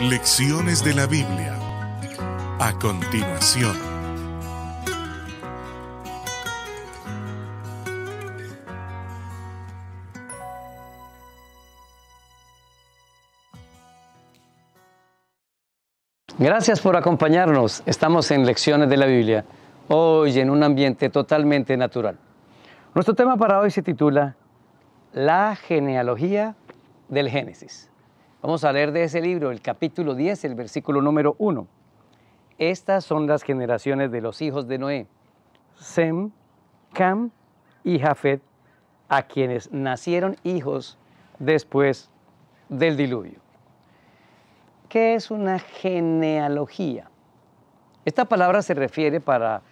Lecciones de la Biblia. A continuación. Gracias por acompañarnos. Estamos en Lecciones de la Biblia, hoy en un ambiente totalmente natural. Nuestro tema para hoy se titula La genealogía del Génesis. Vamos a leer de ese libro, el capítulo 10, el versículo número 1. Estas son las generaciones de los hijos de Noé, Sem, Cam y Jafet, a quienes nacieron hijos después del diluvio. ¿Qué es una genealogía? Esta palabra se refiere para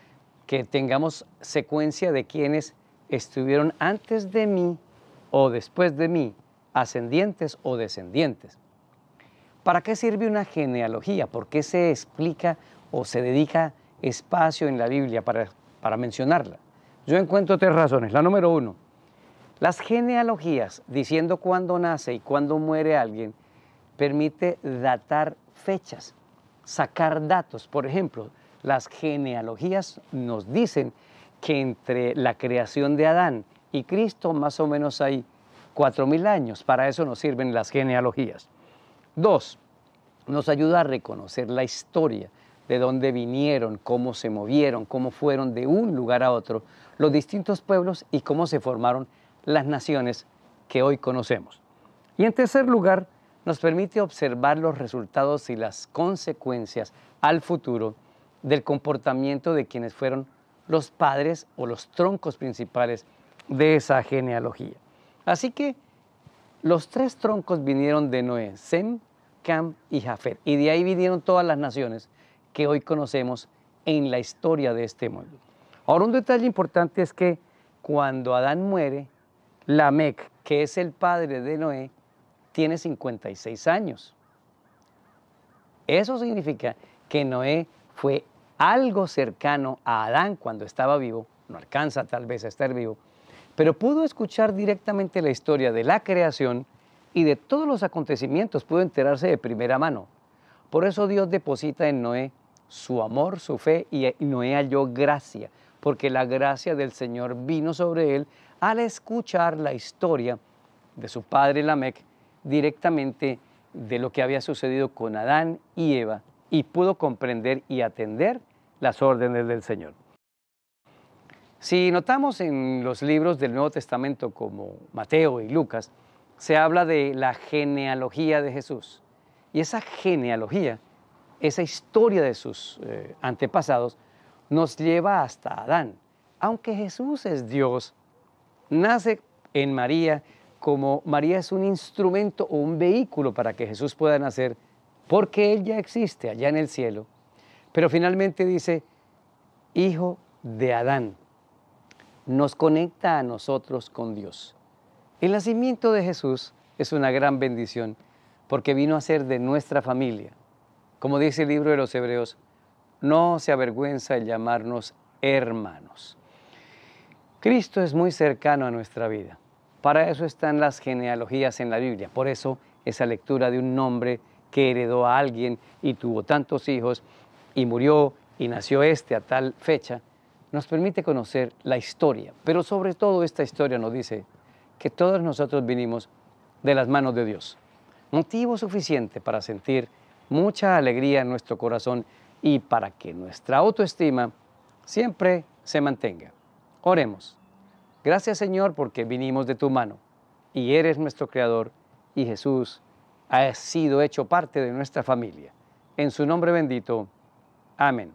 que tengamos secuencia de quienes estuvieron antes de mí o después de mí ascendientes o descendientes. ¿Para qué sirve una genealogía? ¿Por qué se explica o se dedica espacio en la Biblia para, para mencionarla? Yo encuentro tres razones. La número uno, las genealogías, diciendo cuándo nace y cuándo muere alguien, permite datar fechas, sacar datos. Por ejemplo, las genealogías nos dicen que entre la creación de Adán y Cristo más o menos hay 4.000 años. Para eso nos sirven las genealogías. Dos, nos ayuda a reconocer la historia, de dónde vinieron, cómo se movieron, cómo fueron de un lugar a otro los distintos pueblos y cómo se formaron las naciones que hoy conocemos. Y en tercer lugar, nos permite observar los resultados y las consecuencias al futuro del comportamiento de quienes fueron los padres o los troncos principales de esa genealogía. Así que los tres troncos vinieron de Noé, Sem, Cam y Jafet. Y de ahí vinieron todas las naciones que hoy conocemos en la historia de este mundo. Ahora un detalle importante es que cuando Adán muere, Lamec, que es el padre de Noé, tiene 56 años. Eso significa que Noé fue algo cercano a Adán cuando estaba vivo, no alcanza tal vez a estar vivo, pero pudo escuchar directamente la historia de la creación y de todos los acontecimientos pudo enterarse de primera mano. Por eso Dios deposita en Noé su amor, su fe, y Noé halló gracia, porque la gracia del Señor vino sobre él al escuchar la historia de su padre Lamec directamente de lo que había sucedido con Adán y Eva, y pudo comprender y atender las órdenes del Señor. Si notamos en los libros del Nuevo Testamento como Mateo y Lucas, se habla de la genealogía de Jesús. Y esa genealogía, esa historia de sus eh, antepasados, nos lleva hasta Adán. Aunque Jesús es Dios, nace en María como María es un instrumento o un vehículo para que Jesús pueda nacer, porque Él ya existe allá en el cielo. Pero finalmente dice, hijo de Adán nos conecta a nosotros con Dios. El nacimiento de Jesús es una gran bendición porque vino a ser de nuestra familia. Como dice el libro de los Hebreos, no se avergüenza el llamarnos hermanos. Cristo es muy cercano a nuestra vida. Para eso están las genealogías en la Biblia. Por eso esa lectura de un nombre que heredó a alguien y tuvo tantos hijos y murió y nació este a tal fecha nos permite conocer la historia, pero sobre todo esta historia nos dice que todos nosotros vinimos de las manos de Dios. Motivo suficiente para sentir mucha alegría en nuestro corazón y para que nuestra autoestima siempre se mantenga. Oremos. Gracias Señor porque vinimos de tu mano y eres nuestro Creador y Jesús ha sido hecho parte de nuestra familia. En su nombre bendito. Amén.